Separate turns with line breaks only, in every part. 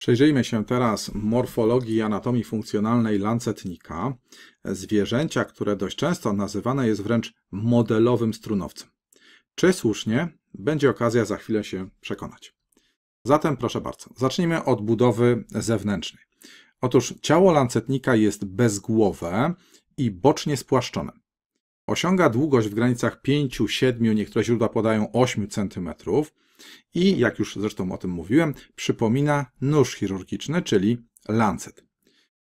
Przyjrzyjmy się teraz morfologii i anatomii funkcjonalnej lancetnika, zwierzęcia, które dość często nazywane jest wręcz modelowym strunowcem. Czy słusznie? Będzie okazja za chwilę się przekonać. Zatem proszę bardzo, zacznijmy od budowy zewnętrznej. Otóż ciało lancetnika jest bezgłowe i bocznie spłaszczone. Osiąga długość w granicach 5, 7, niektóre źródła podają 8 cm, i, jak już zresztą o tym mówiłem, przypomina nóż chirurgiczny, czyli lancet.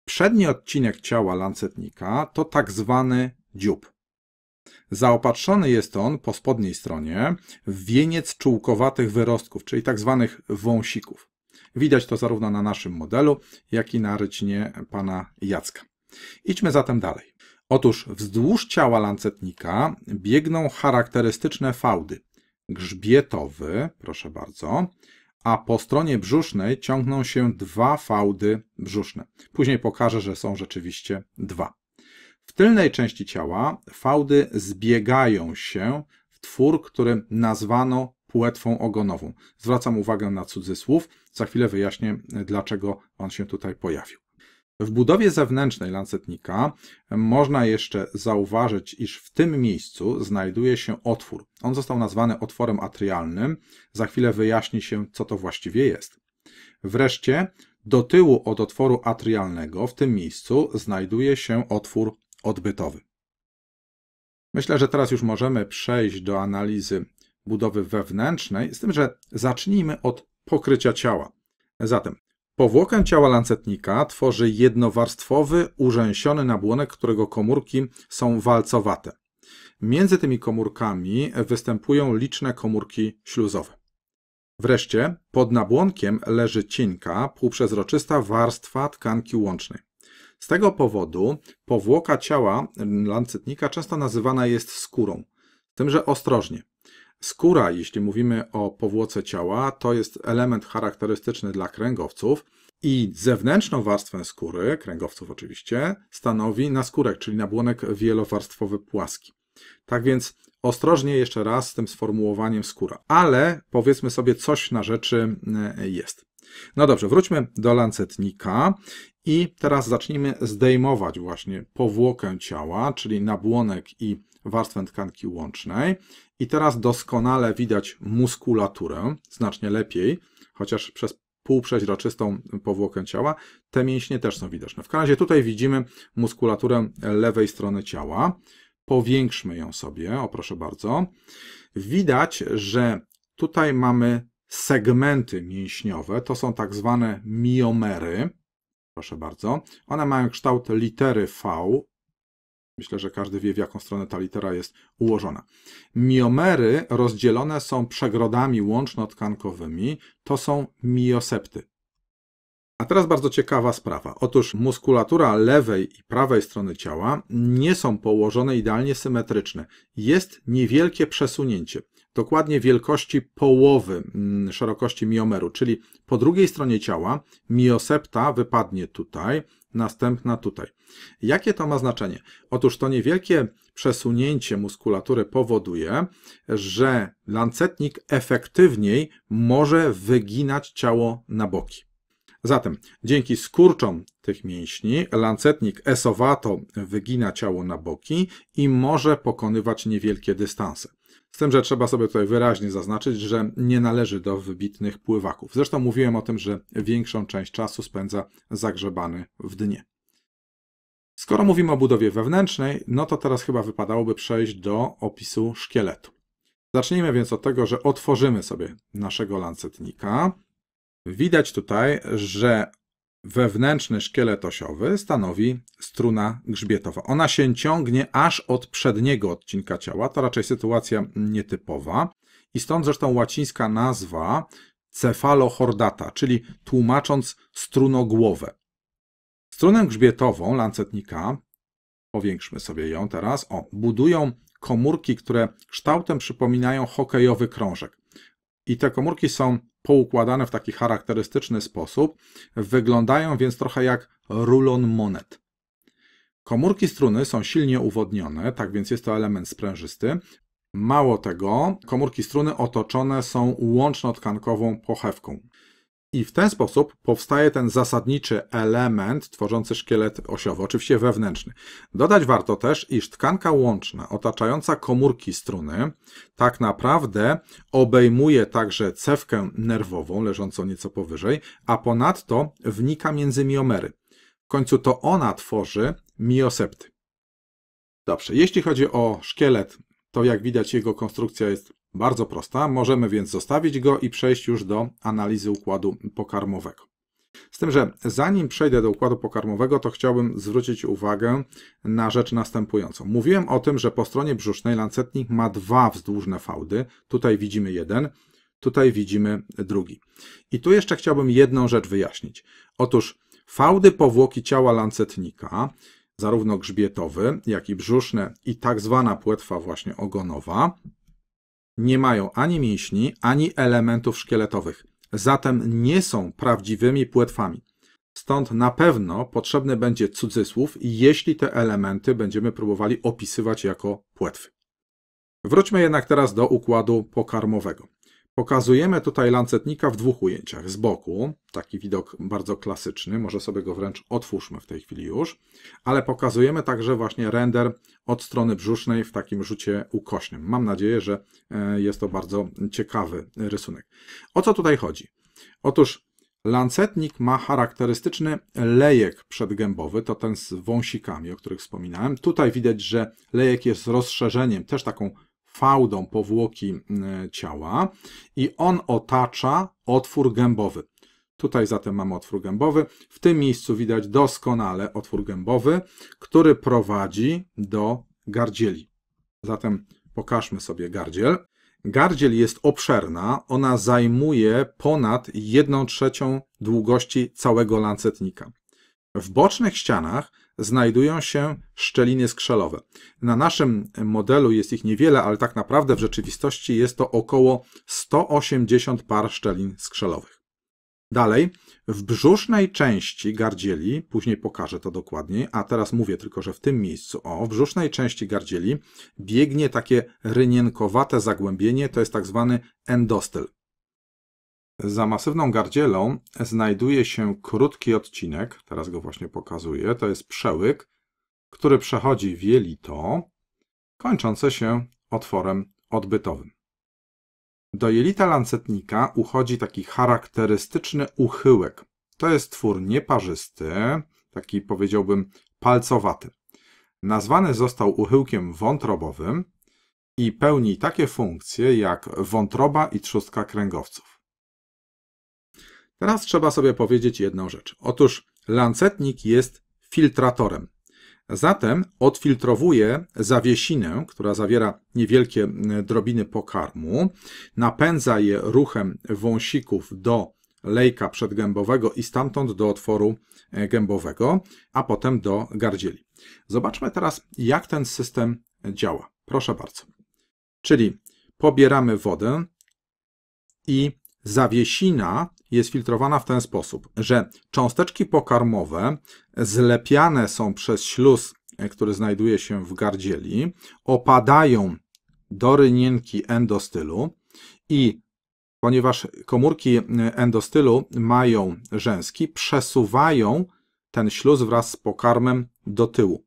Przedni odcinek ciała lancetnika to tak zwany dziób. Zaopatrzony jest on po spodniej stronie w wieniec czułkowatych wyrostków, czyli tak zwanych wąsików. Widać to zarówno na naszym modelu, jak i na rycinie pana Jacka. Idźmy zatem dalej. Otóż wzdłuż ciała lancetnika biegną charakterystyczne fałdy, grzbietowy, proszę bardzo, a po stronie brzusznej ciągną się dwa fałdy brzuszne. Później pokażę, że są rzeczywiście dwa. W tylnej części ciała fałdy zbiegają się w twór, który nazwano płetwą ogonową. Zwracam uwagę na cudzysłów. Za chwilę wyjaśnię, dlaczego on się tutaj pojawił. W budowie zewnętrznej lancetnika można jeszcze zauważyć, iż w tym miejscu znajduje się otwór. On został nazwany otworem atrialnym. Za chwilę wyjaśni się, co to właściwie jest. Wreszcie do tyłu od otworu atrialnego w tym miejscu znajduje się otwór odbytowy. Myślę, że teraz już możemy przejść do analizy budowy wewnętrznej, z tym, że zacznijmy od pokrycia ciała. Zatem Powłokę ciała lancetnika tworzy jednowarstwowy, urzęsiony nabłonek, którego komórki są walcowate. Między tymi komórkami występują liczne komórki śluzowe. Wreszcie pod nabłonkiem leży cienka, półprzezroczysta warstwa tkanki łącznej. Z tego powodu powłoka ciała lancetnika często nazywana jest skórą. Tymże ostrożnie. Skóra, jeśli mówimy o powłoce ciała, to jest element charakterystyczny dla kręgowców, i zewnętrzną warstwę skóry, kręgowców oczywiście, stanowi naskórek, czyli nabłonek wielowarstwowy płaski. Tak więc ostrożnie jeszcze raz z tym sformułowaniem skóra, ale powiedzmy sobie coś na rzeczy e, jest. No dobrze, wróćmy do lancetnika i teraz zacznijmy zdejmować właśnie powłokę ciała, czyli nabłonek i warstwę tkanki łącznej. I teraz doskonale widać muskulaturę, znacznie lepiej, chociaż przez półprzeźroczystą powłokę ciała. Te mięśnie też są widoczne. W każdym razie tutaj widzimy muskulaturę lewej strony ciała. Powiększmy ją sobie, o proszę bardzo. Widać, że tutaj mamy segmenty mięśniowe, to są tak zwane miomery. Proszę bardzo. One mają kształt litery V, Myślę, że każdy wie, w jaką stronę ta litera jest ułożona. Miomery rozdzielone są przegrodami łączno-tkankowymi. To są miosepty. A teraz bardzo ciekawa sprawa. Otóż muskulatura lewej i prawej strony ciała nie są położone idealnie symetryczne. Jest niewielkie przesunięcie dokładnie wielkości połowy mm, szerokości miomeru, czyli po drugiej stronie ciała miosepta wypadnie tutaj, następna tutaj. Jakie to ma znaczenie? Otóż to niewielkie przesunięcie muskulatury powoduje, że lancetnik efektywniej może wyginać ciało na boki. Zatem dzięki skurczom tych mięśni lancetnik esowato wygina ciało na boki i może pokonywać niewielkie dystanse. Z tym, że trzeba sobie tutaj wyraźnie zaznaczyć, że nie należy do wybitnych pływaków. Zresztą mówiłem o tym, że większą część czasu spędza zagrzebany w dnie. Skoro mówimy o budowie wewnętrznej, no to teraz chyba wypadałoby przejść do opisu szkieletu. Zacznijmy więc od tego, że otworzymy sobie naszego lancetnika. Widać tutaj, że wewnętrzny szkielet osiowy stanowi struna grzbietowa. Ona się ciągnie aż od przedniego odcinka ciała. To raczej sytuacja nietypowa. I stąd zresztą łacińska nazwa cefalohordata, czyli tłumacząc strunogłowę. Strunę grzbietową lancetnika, powiększmy sobie ją teraz, o, budują komórki, które kształtem przypominają hokejowy krążek. I te komórki są poukładane w taki charakterystyczny sposób, wyglądają więc trochę jak rulon monet. Komórki struny są silnie uwodnione, tak więc jest to element sprężysty. Mało tego, komórki struny otoczone są łącznotkankową pochewką. I w ten sposób powstaje ten zasadniczy element tworzący szkielet osiowy, oczywiście wewnętrzny. Dodać warto też, iż tkanka łączna otaczająca komórki struny tak naprawdę obejmuje także cewkę nerwową leżącą nieco powyżej, a ponadto wnika między miomery. W końcu to ona tworzy miosepty. Dobrze, jeśli chodzi o szkielet to jak widać jego konstrukcja jest bardzo prosta. Możemy więc zostawić go i przejść już do analizy układu pokarmowego. Z tym, że zanim przejdę do układu pokarmowego, to chciałbym zwrócić uwagę na rzecz następującą. Mówiłem o tym, że po stronie brzusznej lancetnik ma dwa wzdłużne fałdy. Tutaj widzimy jeden, tutaj widzimy drugi. I tu jeszcze chciałbym jedną rzecz wyjaśnić. Otóż fałdy powłoki ciała lancetnika zarówno grzbietowy, jak i brzuszny i tak zwana płetwa właśnie ogonowa nie mają ani mięśni, ani elementów szkieletowych, zatem nie są prawdziwymi płetwami. Stąd na pewno potrzebny będzie cudzysłów, jeśli te elementy będziemy próbowali opisywać jako płetwy. Wróćmy jednak teraz do układu pokarmowego. Pokazujemy tutaj lancetnika w dwóch ujęciach. Z boku, taki widok bardzo klasyczny, może sobie go wręcz otwórzmy w tej chwili już, ale pokazujemy także właśnie render od strony brzusznej w takim rzucie ukośnym. Mam nadzieję, że e, jest to bardzo ciekawy rysunek. O co tutaj chodzi? Otóż lancetnik ma charakterystyczny lejek przedgębowy, to ten z wąsikami, o których wspominałem. Tutaj widać, że lejek jest rozszerzeniem, też taką fałdą powłoki e, ciała i on otacza otwór gębowy. Tutaj zatem mamy otwór gębowy. W tym miejscu widać doskonale otwór gębowy, który prowadzi do gardzieli. Zatem pokażmy sobie gardziel. Gardziel jest obszerna, ona zajmuje ponad 1 trzecią długości całego lancetnika. W bocznych ścianach znajdują się szczeliny skrzelowe. Na naszym modelu jest ich niewiele, ale tak naprawdę w rzeczywistości jest to około 180 par szczelin skrzelowych. Dalej, w brzusznej części gardzieli, później pokażę to dokładniej, a teraz mówię tylko, że w tym miejscu, o, w brzusznej części gardzieli biegnie takie rynienkowate zagłębienie, to jest tak zwany endostyl. Za masywną gardzielą znajduje się krótki odcinek, teraz go właśnie pokazuję, to jest przełyk, który przechodzi w jelito, kończące się otworem odbytowym. Do jelita lancetnika uchodzi taki charakterystyczny uchyłek. To jest twór nieparzysty, taki powiedziałbym palcowaty. Nazwany został uchyłkiem wątrobowym i pełni takie funkcje jak wątroba i trzustka kręgowców. Teraz trzeba sobie powiedzieć jedną rzecz. Otóż lancetnik jest filtratorem. Zatem odfiltrowuje zawiesinę, która zawiera niewielkie e, drobiny pokarmu, napędza je ruchem wąsików do lejka przedgębowego i stamtąd do otworu e, gębowego, a potem do gardzieli. Zobaczmy teraz, jak ten system działa. Proszę bardzo. Czyli pobieramy wodę i zawiesina jest filtrowana w ten sposób, że cząsteczki pokarmowe zlepiane są przez śluz, e, który znajduje się w gardzieli, opadają do rynienki endostylu i ponieważ komórki e, endostylu mają rzęski, przesuwają ten śluz wraz z pokarmem do tyłu.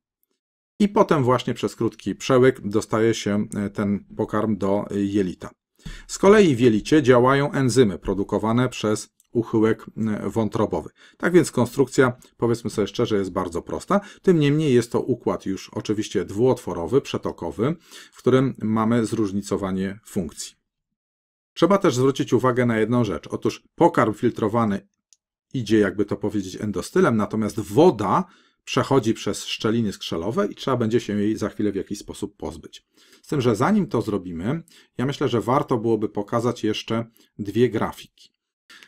I potem właśnie przez krótki przełyk dostaje się e, ten pokarm do jelita. Z kolei w jelicie działają enzymy produkowane przez uchyłek e, wątrobowy. Tak więc konstrukcja, powiedzmy sobie szczerze, jest bardzo prosta. Tym niemniej jest to układ już oczywiście dwuotworowy, przetokowy, w którym mamy zróżnicowanie funkcji. Trzeba też zwrócić uwagę na jedną rzecz. Otóż pokarm filtrowany idzie, jakby to powiedzieć, endostylem, natomiast woda przechodzi przez szczeliny skrzelowe i trzeba będzie się jej za chwilę w jakiś sposób pozbyć. Z tym, że zanim to zrobimy, ja myślę, że warto byłoby pokazać jeszcze dwie grafiki.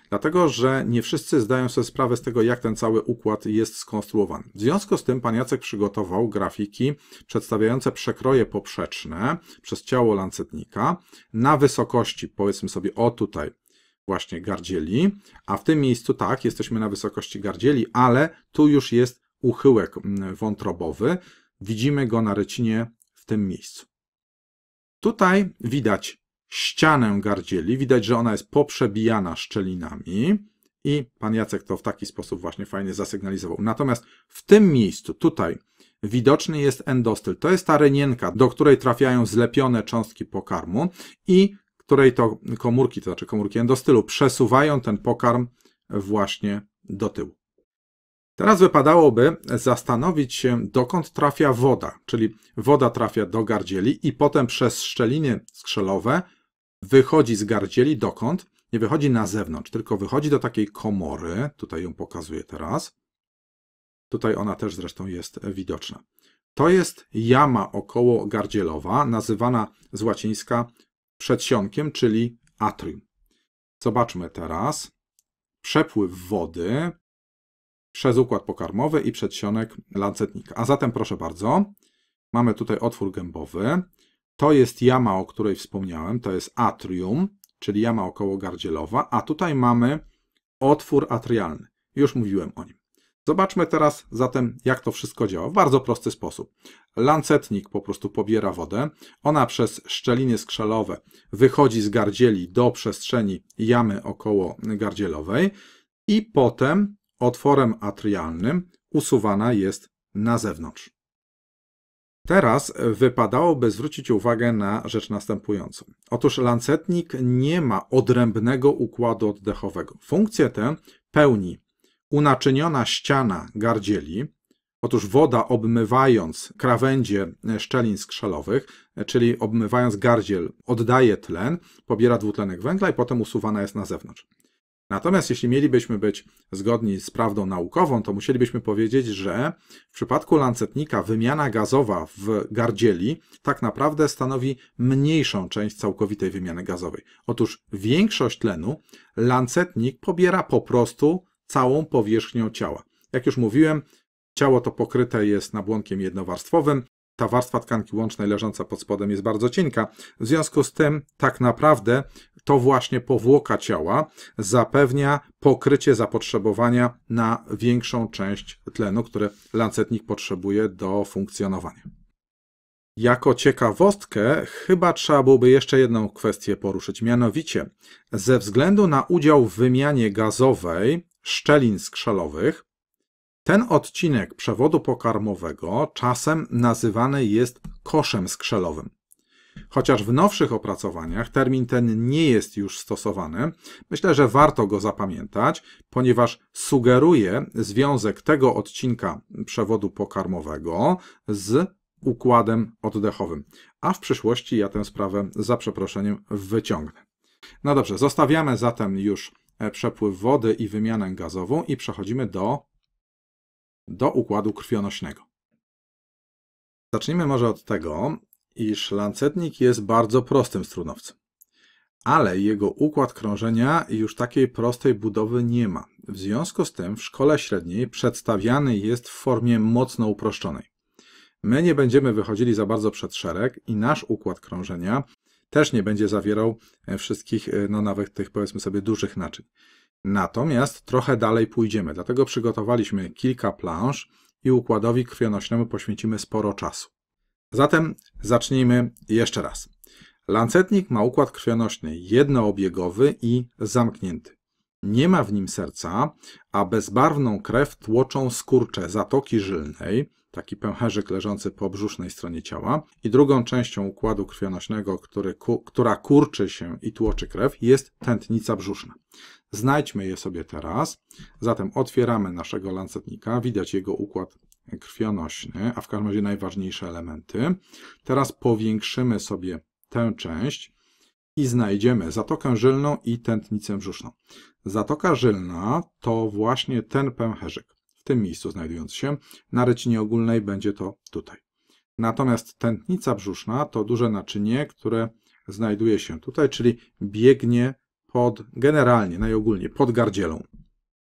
Dlatego, że nie wszyscy zdają sobie sprawę z tego, jak ten cały układ jest skonstruowany. W związku z tym pan Jacek przygotował grafiki przedstawiające przekroje poprzeczne przez ciało lancetnika na wysokości, powiedzmy sobie, o tutaj właśnie gardzieli, a w tym miejscu tak, jesteśmy na wysokości gardzieli, ale tu już jest uchyłek mm, wątrobowy. Widzimy go na rycinie w tym miejscu. Tutaj widać ścianę gardzieli, widać, że ona jest poprzebijana szczelinami i pan Jacek to w taki sposób właśnie fajnie zasygnalizował. Natomiast w tym miejscu, tutaj, widoczny jest endostyl. To jest ta renienka, do której trafiają zlepione cząstki pokarmu i której to komórki, to znaczy komórki endostylu, przesuwają ten pokarm właśnie do tyłu. Teraz wypadałoby zastanowić się, dokąd trafia woda, czyli woda trafia do gardzieli i potem przez szczeliny skrzelowe wychodzi z gardzieli dokąd? Nie wychodzi na zewnątrz, tylko wychodzi do takiej komory, tutaj ją pokazuję teraz. Tutaj ona też zresztą jest widoczna. To jest jama około gardzielowa, nazywana z łacińska przedsionkiem, czyli atrium. Zobaczmy teraz przepływ wody przez układ pokarmowy i przedsionek lancetnika. A zatem proszę bardzo, mamy tutaj otwór gębowy. To jest jama, o której wspomniałem, to jest atrium, czyli jama okołogardzielowa, a tutaj mamy otwór atrialny. Już mówiłem o nim. Zobaczmy teraz zatem, jak to wszystko działa. W bardzo prosty sposób. Lancetnik po prostu pobiera wodę. Ona przez szczeliny skrzelowe wychodzi z gardzieli do przestrzeni jamy około gardzielowej i potem otworem atrialnym usuwana jest na zewnątrz. Teraz e, wypadałoby zwrócić uwagę na rzecz następującą. Otóż lancetnik nie ma odrębnego układu oddechowego. Funkcję tę pełni unaczyniona ściana gardzieli, otóż woda obmywając krawędzie e, szczelin skrzelowych, e, czyli obmywając gardziel oddaje tlen, pobiera dwutlenek węgla i potem usuwana jest na zewnątrz. Natomiast jeśli mielibyśmy być zgodni z prawdą naukową, to musielibyśmy powiedzieć, że w przypadku lancetnika wymiana gazowa w gardzieli tak naprawdę stanowi mniejszą część całkowitej wymiany gazowej. Otóż większość tlenu lancetnik pobiera po prostu całą powierzchnią ciała. Jak już mówiłem, ciało to pokryte jest nabłonkiem jednowarstwowym, ta warstwa tkanki łącznej leżąca pod spodem jest bardzo cienka. W związku z tym tak naprawdę to właśnie powłoka ciała zapewnia pokrycie zapotrzebowania na większą część tlenu, które lancetnik potrzebuje do funkcjonowania. Jako ciekawostkę chyba trzeba byłoby jeszcze jedną kwestię poruszyć, mianowicie ze względu na udział w wymianie gazowej szczelin skrzelowych, ten odcinek przewodu pokarmowego czasem nazywany jest koszem skrzelowym. Chociaż w nowszych opracowaniach termin ten nie jest już stosowany, myślę, że warto go zapamiętać, ponieważ sugeruje związek tego odcinka przewodu pokarmowego z układem oddechowym. A w przyszłości ja tę sprawę za przeproszeniem wyciągnę. No dobrze, zostawiamy zatem już e, przepływ wody i wymianę gazową i przechodzimy do, do układu krwionośnego. Zacznijmy może od tego, iż lancetnik jest bardzo prostym strunowcem. Ale jego układ krążenia już takiej prostej budowy nie ma. W związku z tym w szkole średniej przedstawiany jest w formie mocno uproszczonej. My nie będziemy wychodzili za bardzo przed szereg i nasz układ krążenia też nie będzie zawierał e, wszystkich, e, no nawet tych powiedzmy sobie dużych naczyń. Natomiast trochę dalej pójdziemy, dlatego przygotowaliśmy kilka planż i układowi krwionośnemu poświęcimy sporo czasu. Zatem zacznijmy jeszcze raz. Lancetnik ma układ krwionośny jednoobiegowy i zamknięty. Nie ma w nim serca, a bezbarwną krew tłoczą skurcze zatoki żylnej, taki pęcherzyk leżący po brzusznej stronie ciała, i drugą częścią układu krwionośnego, który, ku, która kurczy się i tłoczy krew, jest tętnica brzuszna. Znajdźmy je sobie teraz. Zatem otwieramy naszego lancetnika, widać jego układ krwionośny, a w każdym razie najważniejsze elementy. Teraz powiększymy sobie tę część i znajdziemy zatokę żylną i tętnicę brzuszną. Zatoka żylna to właśnie ten pęcherzyk. W tym miejscu znajdujący się na rycinie ogólnej będzie to tutaj. Natomiast tętnica brzuszna to duże naczynie, które znajduje się tutaj, czyli biegnie pod, generalnie, najogólniej, pod gardzielą.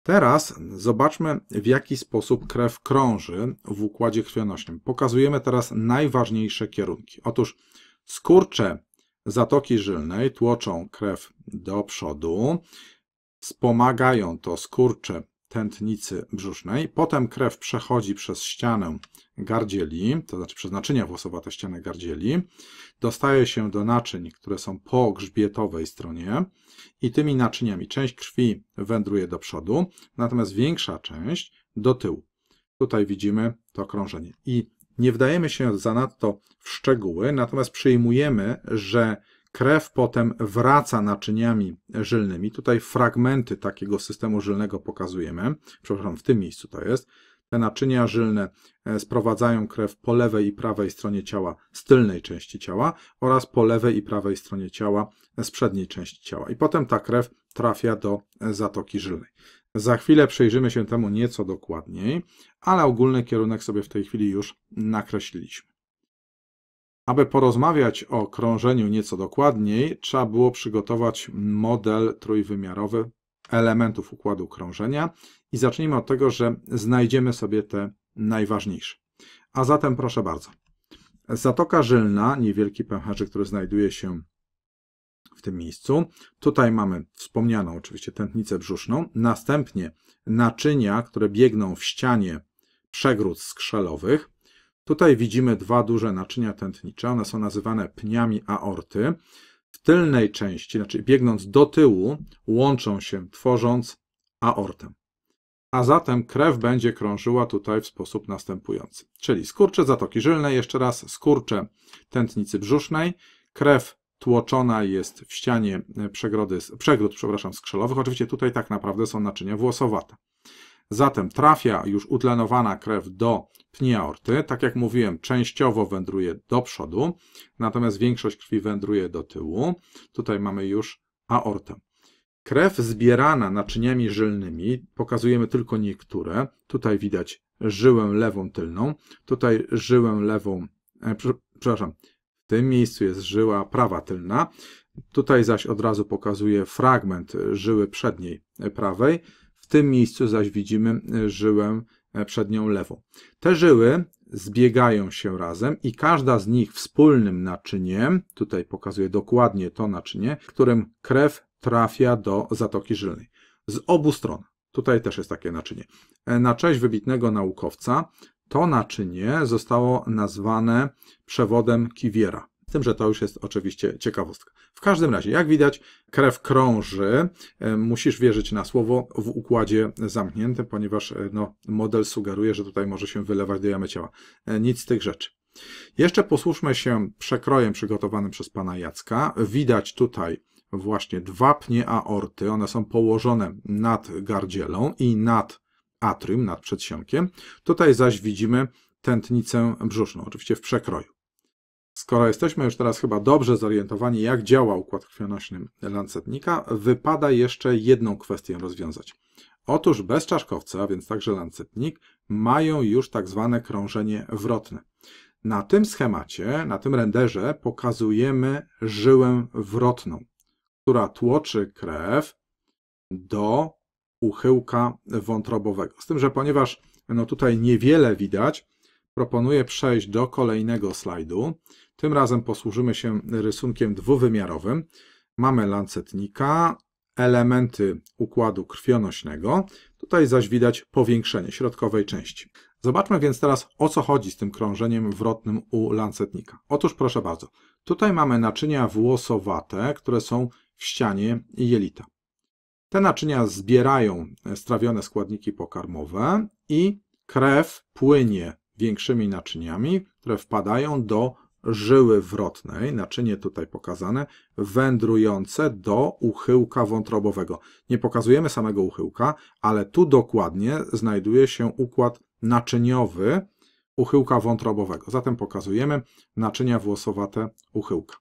Teraz zobaczmy, w jaki sposób krew krąży w układzie krwionośnym. Pokazujemy teraz najważniejsze kierunki. Otóż skurcze zatoki żylnej tłoczą krew do przodu, wspomagają to skurcze tętnicy brzusznej, potem krew przechodzi przez ścianę gardzieli, to znaczy przeznaczenia naczynia włosowate-ścienne gardzieli, dostaje się do naczyń, które są po grzbietowej stronie i tymi naczyniami część krwi wędruje do przodu, natomiast większa część do tyłu. Tutaj widzimy to krążenie. I nie wdajemy się zanadto w szczegóły, natomiast przyjmujemy, że krew potem wraca naczyniami żylnymi. Tutaj fragmenty takiego systemu żylnego pokazujemy. Przepraszam, w tym miejscu to jest. Te naczynia żylne e, sprowadzają krew po lewej i prawej stronie ciała z tylnej części ciała oraz po lewej i prawej stronie ciała e, z przedniej części ciała. I potem ta krew trafia do e, zatoki żylnej. Za chwilę przyjrzymy się temu nieco dokładniej, ale ogólny kierunek sobie w tej chwili już nakreśliliśmy. Aby porozmawiać o krążeniu nieco dokładniej, trzeba było przygotować model trójwymiarowy elementów układu krążenia i zacznijmy od tego, że znajdziemy sobie te najważniejsze. A zatem proszę bardzo. Zatoka Żylna, niewielki pęcherzyk, który znajduje się w tym miejscu. Tutaj mamy wspomnianą oczywiście tętnicę brzuszną. Następnie naczynia, które biegną w ścianie przegród skrzelowych. Tutaj widzimy dwa duże naczynia tętnicze. One są nazywane pniami aorty w tylnej części, znaczy biegnąc do tyłu, łączą się, tworząc aortę. A zatem krew będzie krążyła tutaj w sposób następujący. Czyli skurcze zatoki żylnej, jeszcze raz skurcze tętnicy brzusznej, krew tłoczona jest w ścianie e, przegrody, przegród przepraszam, skrzelowych. Oczywiście tutaj tak naprawdę są naczynia włosowate. Zatem trafia już utlenowana krew do pni aorty. Tak jak mówiłem, częściowo wędruje do przodu, natomiast większość krwi wędruje do tyłu. Tutaj mamy już aortę. Krew zbierana naczyniami żylnymi, pokazujemy tylko niektóre. Tutaj widać żyłę lewą tylną, tutaj żyłę lewą, e, przepraszam, w tym miejscu jest żyła prawa tylna. Tutaj zaś od razu pokazuję fragment żyły przedniej e, prawej. W tym miejscu zaś widzimy e, żyłę e, przednią lewą. Te żyły zbiegają się razem i każda z nich wspólnym naczyniem, tutaj pokazuję dokładnie to naczynie, którym krew trafia do zatoki żylnej. Z obu stron. Tutaj też jest takie naczynie. E, na cześć wybitnego naukowca to naczynie zostało nazwane przewodem Kiwiera. Z tym, że to już jest oczywiście ciekawostka. W każdym razie, jak widać, krew krąży. E, musisz wierzyć na słowo w układzie zamkniętym, ponieważ e, no, model sugeruje, że tutaj może się wylewać do jamy ciała. E, nic z tych rzeczy. Jeszcze posłuszmy się przekrojem przygotowanym przez pana Jacka. Widać tutaj właśnie dwa pnie aorty. One są położone nad gardzielą i nad atrium, nad przedsionkiem. Tutaj zaś widzimy tętnicę brzuszną, oczywiście w przekroju. Skoro jesteśmy już teraz chyba dobrze zorientowani, jak działa układ krwionośny lancetnika, wypada jeszcze jedną kwestię rozwiązać. Otóż bezczaszkowce, a więc także lancetnik, mają już tak zwane krążenie wrotne. Na tym schemacie, na tym renderze pokazujemy żyłę wrotną, która tłoczy krew do uchyłka wątrobowego. Z tym, że ponieważ no tutaj niewiele widać, proponuję przejść do kolejnego slajdu. Tym razem posłużymy się rysunkiem dwuwymiarowym. Mamy lancetnika, elementy układu krwionośnego. Tutaj zaś widać powiększenie środkowej części. Zobaczmy więc teraz, o co chodzi z tym krążeniem wrotnym u lancetnika. Otóż proszę bardzo, tutaj mamy naczynia włosowate, które są w ścianie jelita. Te naczynia zbierają e, strawione składniki pokarmowe i krew płynie większymi naczyniami, które wpadają do żyły wrotnej, naczynie tutaj pokazane, wędrujące do uchyłka wątrobowego. Nie pokazujemy samego uchyłka, ale tu dokładnie znajduje się układ naczyniowy uchyłka wątrobowego. Zatem pokazujemy naczynia włosowate uchyłka.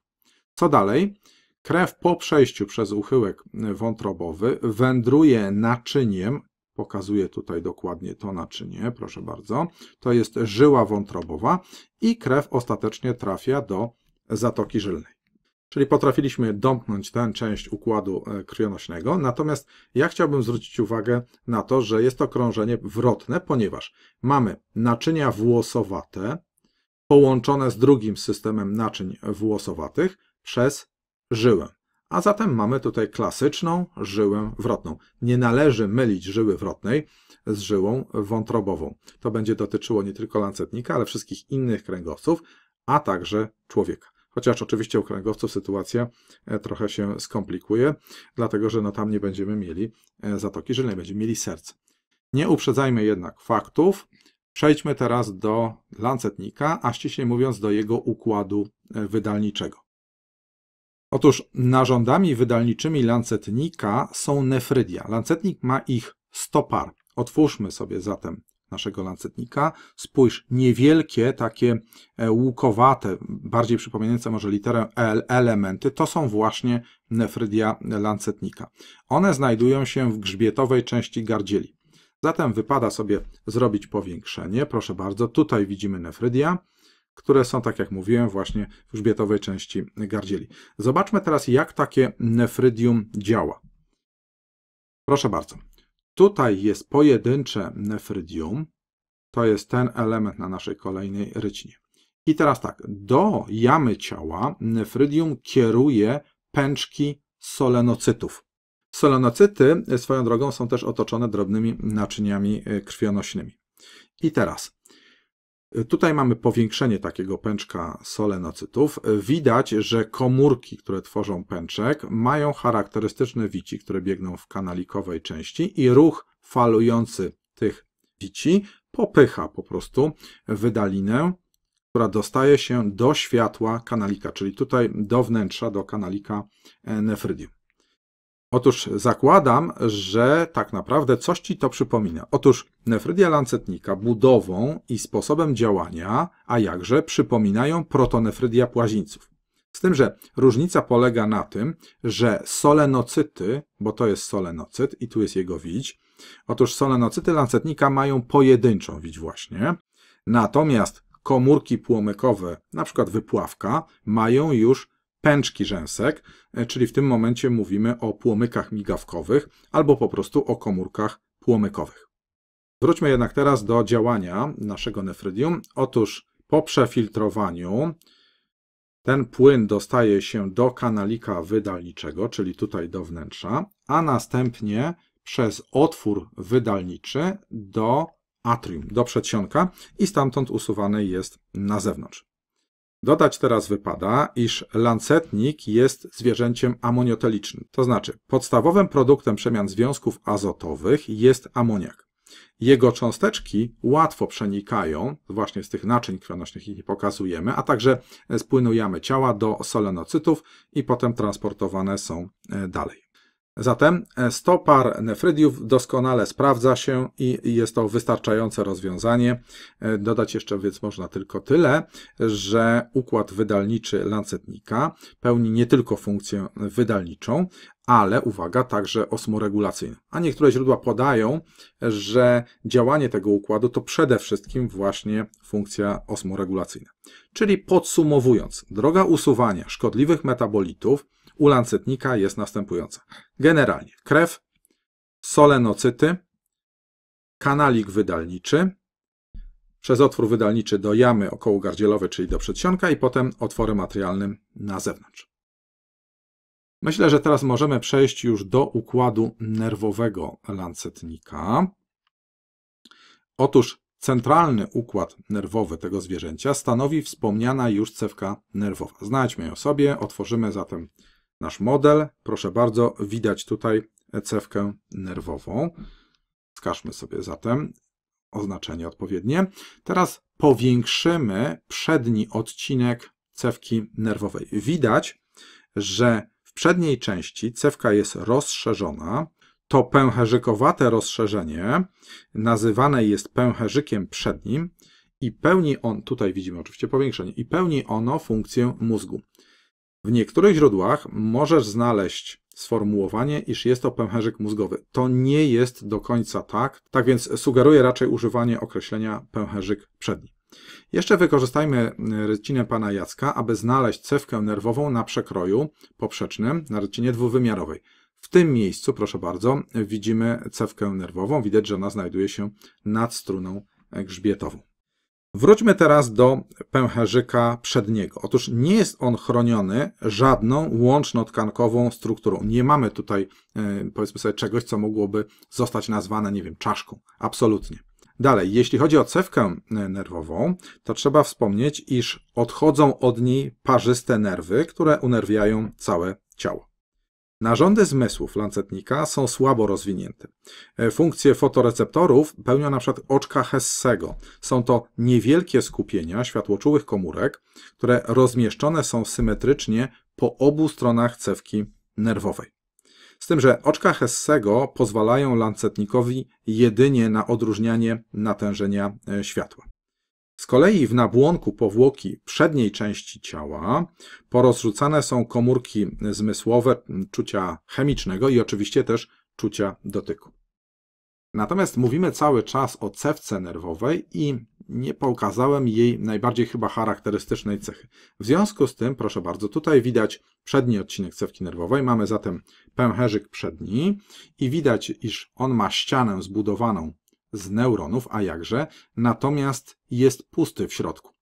Co dalej? Krew po przejściu przez uchyłek wątrobowy wędruje naczyniem Pokazuję tutaj dokładnie to naczynie, proszę bardzo. To jest żyła wątrobowa i krew ostatecznie trafia do zatoki żylnej. Czyli potrafiliśmy domknąć tę część układu e, krwionośnego. Natomiast ja chciałbym zwrócić uwagę na to, że jest to krążenie wrotne, ponieważ mamy naczynia włosowate połączone z drugim systemem naczyń włosowatych przez żyłę. A zatem mamy tutaj klasyczną żyłę wrotną. Nie należy mylić żyły wrotnej z żyłą wątrobową. To będzie dotyczyło nie tylko lancetnika, ale wszystkich innych kręgosłów, a także człowieka. Chociaż oczywiście u kręgowców sytuacja e, trochę się skomplikuje, dlatego że no tam nie będziemy mieli e, zatoki żylnej, będziemy mieli serce. Nie uprzedzajmy jednak faktów. Przejdźmy teraz do lancetnika, a ściśle mówiąc do jego układu e, wydalniczego. Otóż narządami wydalniczymi lancetnika są nefrydia. Lancetnik ma ich 100 par. Otwórzmy sobie zatem naszego lancetnika. Spójrz, niewielkie, takie e, łukowate, bardziej przypominające może literę L, elementy, to są właśnie nefrydia lancetnika. One znajdują się w grzbietowej części gardzieli. Zatem wypada sobie zrobić powiększenie. Proszę bardzo, tutaj widzimy nefrydia które są, tak jak mówiłem, właśnie w grzbietowej części gardzieli. Zobaczmy teraz, jak takie nefrydium działa. Proszę bardzo. Tutaj jest pojedyncze nefrydium. To jest ten element na naszej kolejnej rycinie. I teraz tak, do jamy ciała nefrydium kieruje pęczki solenocytów. Solenocyty swoją drogą są też otoczone drobnymi naczyniami krwionośnymi. I teraz Tutaj mamy powiększenie takiego pęczka solenocytów. Widać, że komórki, które tworzą pęczek, mają charakterystyczne wici, które biegną w kanalikowej części i ruch falujący tych wici popycha po prostu wydalinę, która dostaje się do światła kanalika, czyli tutaj do wnętrza, do kanalika nefrydium. Otóż zakładam, że tak naprawdę coś ci to przypomina. Otóż nefrydia lancetnika budową i sposobem działania, a jakże przypominają protonefrydia płaźniców. Z tym, że różnica polega na tym, że solenocyty, bo to jest solenocyt i tu jest jego widź, otóż solenocyty lancetnika mają pojedynczą widź właśnie, natomiast komórki płomykowe, na przykład wypławka, mają już pęczki rzęsek, e, czyli w tym momencie mówimy o płomykach migawkowych albo po prostu o komórkach płomykowych. Wróćmy jednak teraz do działania naszego nefrydium. Otóż po przefiltrowaniu ten płyn dostaje się do kanalika wydalniczego, czyli tutaj do wnętrza, a następnie przez otwór wydalniczy do atrium, do przedsionka i stamtąd usuwany jest na zewnątrz. Dodać teraz wypada, iż lancetnik jest zwierzęciem amoniotelicznym, to znaczy podstawowym produktem przemian związków azotowych jest amoniak. Jego cząsteczki łatwo przenikają, właśnie z tych naczyń krwionośnych, ich pokazujemy, a także spłynujemy ciała do solenocytów i potem transportowane są e, dalej. Zatem 100 e, par nefrydiów doskonale sprawdza się i jest to wystarczające rozwiązanie. E, dodać jeszcze więc można tylko tyle, że układ wydalniczy lancetnika pełni nie tylko funkcję wydalniczą, ale uwaga, także osmoregulacyjną. A niektóre źródła podają, że działanie tego układu to przede wszystkim właśnie funkcja osmoregulacyjna. Czyli podsumowując, droga usuwania szkodliwych metabolitów u lancetnika jest następująca. Generalnie krew, solenocyty, kanalik wydalniczy, przez otwór wydalniczy do jamy gardzielowej, czyli do przedsionka i potem otworem materialnym na zewnątrz. Myślę, że teraz możemy przejść już do układu nerwowego lancetnika. Otóż centralny układ nerwowy tego zwierzęcia stanowi wspomniana już cewka nerwowa. Znajdźmy ją sobie, otworzymy zatem nasz model. Proszę bardzo, widać tutaj cewkę nerwową. Wskażmy sobie zatem oznaczenie odpowiednie. Teraz powiększymy przedni odcinek cewki nerwowej. Widać, że w przedniej części cewka jest rozszerzona. To pęcherzykowate rozszerzenie nazywane jest pęcherzykiem przednim i pełni on, tutaj widzimy oczywiście powiększenie, i pełni ono funkcję mózgu. W niektórych źródłach możesz znaleźć sformułowanie, iż jest to pęcherzyk mózgowy. To nie jest do końca tak, tak więc sugeruję raczej używanie określenia pęcherzyk przedni. Jeszcze wykorzystajmy e, rycinę pana Jacka, aby znaleźć cewkę nerwową na przekroju poprzecznym, na rycinie dwuwymiarowej. W tym miejscu, proszę bardzo, widzimy cewkę nerwową. Widać, że ona znajduje się nad struną grzbietową. Wróćmy teraz do pęcherzyka przedniego. Otóż nie jest on chroniony żadną łącznotkankową strukturą. Nie mamy tutaj, e, powiedzmy sobie, czegoś, co mogłoby zostać nazwane, nie wiem, czaszką. Absolutnie. Dalej, jeśli chodzi o cewkę e, nerwową, to trzeba wspomnieć, iż odchodzą od niej parzyste nerwy, które unerwiają całe ciało. Narządy zmysłów lancetnika są słabo rozwinięte. E, funkcje fotoreceptorów pełnią np. oczka Hessego. Są to niewielkie skupienia światłoczułych komórek, które rozmieszczone są symetrycznie po obu stronach cewki nerwowej. Z tym, że oczka Hessego pozwalają lancetnikowi jedynie na odróżnianie natężenia e, światła. Z kolei w nabłonku powłoki przedniej części ciała porozrzucane są komórki zmysłowe czucia chemicznego i oczywiście też czucia dotyku. Natomiast mówimy cały czas o cewce nerwowej i nie pokazałem jej najbardziej chyba charakterystycznej cechy. W związku z tym, proszę bardzo, tutaj widać przedni odcinek cewki nerwowej, mamy zatem pęcherzyk przedni i widać, iż on ma ścianę zbudowaną z neuronów, a jakże, natomiast jest pusty w środku.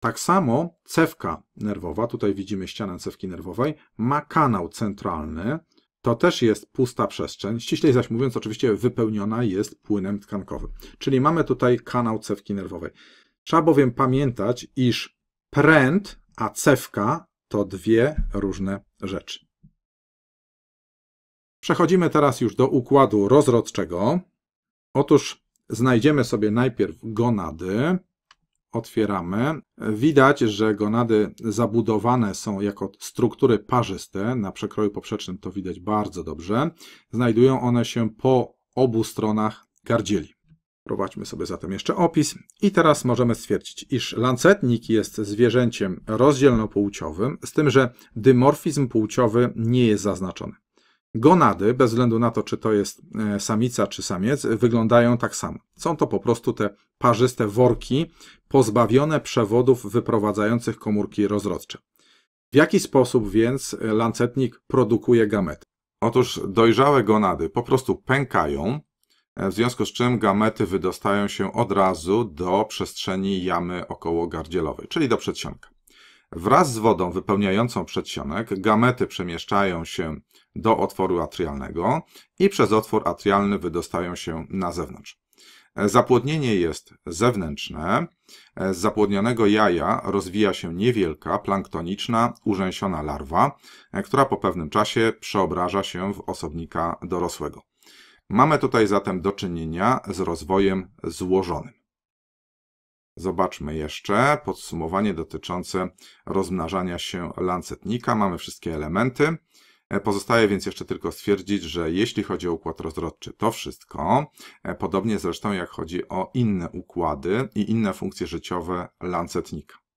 Tak samo cewka nerwowa, tutaj widzimy ścianę cewki nerwowej, ma kanał centralny, to też jest pusta przestrzeń, ściślej zaś mówiąc, oczywiście wypełniona jest płynem tkankowym. Czyli mamy tutaj kanał cewki nerwowej. Trzeba bowiem pamiętać, iż pręd, a cewka to dwie różne rzeczy. Przechodzimy teraz już do układu rozrodczego. Otóż znajdziemy sobie najpierw gonady, otwieramy. Widać, że gonady zabudowane są jako struktury parzyste, na przekroju poprzecznym to widać bardzo dobrze. Znajdują one się po obu stronach gardzieli. Prowadźmy sobie zatem jeszcze opis i teraz możemy stwierdzić, iż lancetnik jest zwierzęciem rozdzielnopłciowym, z tym, że dymorfizm płciowy nie jest zaznaczony. Gonady, bez względu na to, czy to jest e, samica czy samiec, wyglądają tak samo. Są to po prostu te parzyste worki pozbawione przewodów wyprowadzających komórki rozrodcze. W jaki sposób więc e, lancetnik produkuje gamety? Otóż dojrzałe gonady po prostu pękają, e, w związku z czym gamety wydostają się od razu do przestrzeni jamy okołogardielowej, czyli do przedsionka. Wraz z wodą wypełniającą przedsionek gamety przemieszczają się do otworu atrialnego i przez otwór atrialny wydostają się na zewnątrz. E, zapłodnienie jest zewnętrzne. E, z zapłodnionego jaja rozwija się niewielka, planktoniczna, urzęsiona larwa, e, która po pewnym czasie przeobraża się w osobnika dorosłego. Mamy tutaj zatem do czynienia z rozwojem złożonym. Zobaczmy jeszcze podsumowanie dotyczące rozmnażania się lancetnika. Mamy wszystkie elementy. E, pozostaje więc jeszcze tylko stwierdzić, że jeśli chodzi o układ rozrodczy, to wszystko. E, podobnie zresztą jak chodzi o inne układy i inne funkcje życiowe lancetnika.